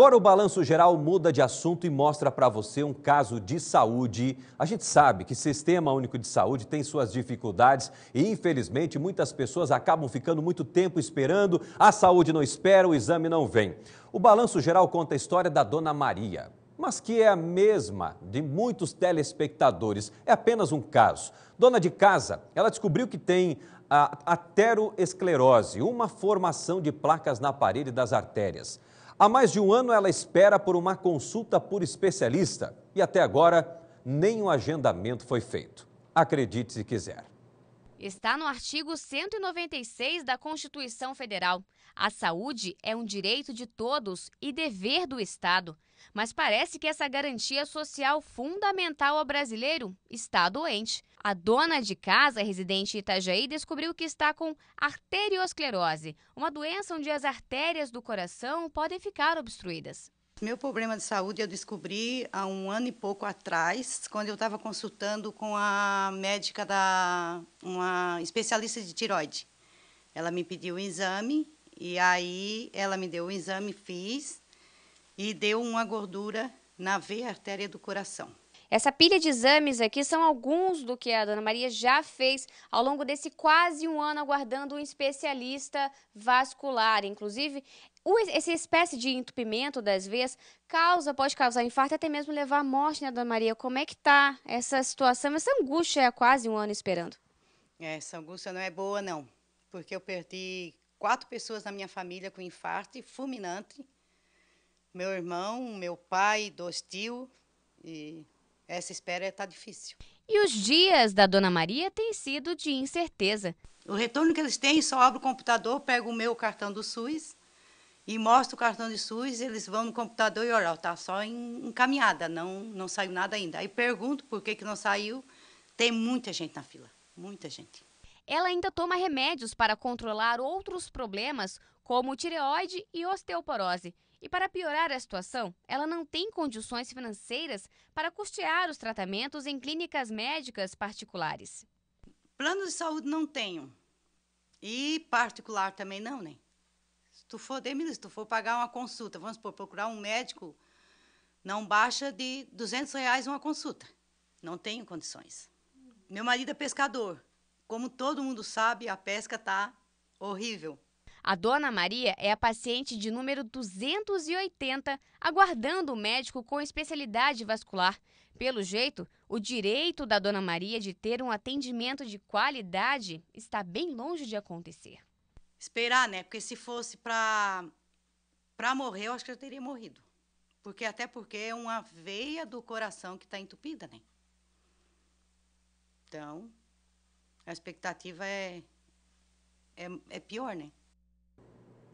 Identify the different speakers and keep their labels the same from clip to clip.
Speaker 1: Agora o balanço geral muda de assunto e mostra para você um caso de saúde. A gente sabe que sistema único de saúde tem suas dificuldades e, infelizmente, muitas pessoas acabam ficando muito tempo esperando, a saúde não espera, o exame não vem. O balanço geral conta a história da dona Maria mas que é a mesma de muitos telespectadores. É apenas um caso. Dona de casa, ela descobriu que tem a ateroesclerose, uma formação de placas na parede das artérias. Há mais de um ano ela espera por uma consulta por especialista e até agora nem o agendamento foi feito. Acredite se quiser.
Speaker 2: Está no artigo 196 da Constituição Federal. A saúde é um direito de todos e dever do Estado. Mas parece que essa garantia social fundamental ao brasileiro está doente. A dona de casa, residente em Itajaí, descobriu que está com arteriosclerose, uma doença onde as artérias do coração podem ficar obstruídas.
Speaker 3: Meu problema de saúde eu descobri há um ano e pouco atrás, quando eu estava consultando com a médica da uma especialista de tiroide. Ela me pediu um exame e aí ela me deu o um exame, fiz e deu uma gordura na veia artéria do coração.
Speaker 2: Essa pilha de exames aqui são alguns do que a dona Maria já fez ao longo desse quase um ano aguardando um especialista vascular. Inclusive, essa espécie de entupimento das veias causa, pode causar infarto até mesmo levar à morte, né, dona Maria? Como é que tá essa situação, essa angústia é quase um ano esperando?
Speaker 3: É, essa angústia não é boa, não, porque eu perdi quatro pessoas na minha família com infarto fulminante. Meu irmão, meu pai, dois tios e essa espera está difícil. E os dias da Dona Maria têm sido de incerteza. O retorno que eles têm, só abro o computador, pego o meu cartão do SUS e mostro o cartão do SUS, eles vão no computador e olha, Está só encaminhada, não não saiu nada ainda. Aí pergunto por que que não saiu. Tem muita gente na fila, muita gente.
Speaker 2: Ela ainda toma remédios para controlar outros problemas, como tireoide e osteoporose. E para piorar a situação, ela não tem condições financeiras para custear os tratamentos em clínicas
Speaker 3: médicas particulares. Plano de saúde não tenho. E particular também não, né? Se tu for, Demir, se tu for pagar uma consulta, vamos supor, procurar um médico, não baixa de 200 reais uma consulta. Não tenho condições. Meu marido é pescador. Como todo mundo sabe, a pesca tá horrível. A dona Maria é a paciente de número 280,
Speaker 2: aguardando o médico com especialidade vascular. Pelo jeito, o direito da dona Maria de ter um atendimento de qualidade está bem longe de acontecer.
Speaker 3: Esperar, né? Porque se fosse para para morrer, eu acho que eu teria morrido. Porque até porque é uma veia do coração que está entupida, né? Então, a expectativa é, é, é pior, né?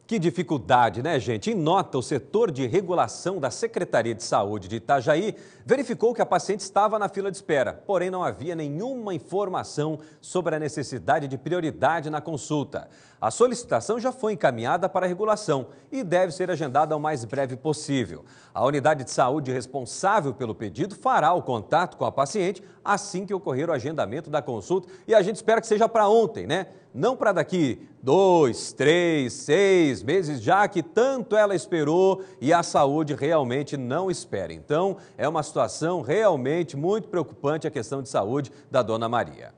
Speaker 1: Que dificuldade, né, gente? Em nota, o setor de regulação da Secretaria de Saúde de Itajaí verificou que a paciente estava na fila de espera, porém não havia nenhuma informação sobre a necessidade de prioridade na consulta. A solicitação já foi encaminhada para a regulação e deve ser agendada o mais breve possível. A unidade de saúde responsável pelo pedido fará o contato com a paciente assim que ocorrer o agendamento da consulta e a gente espera que seja para ontem, né? não para daqui dois, três, seis meses, já que tanto ela esperou e a saúde realmente não espera. Então, é uma situação realmente muito preocupante a questão de saúde da dona Maria.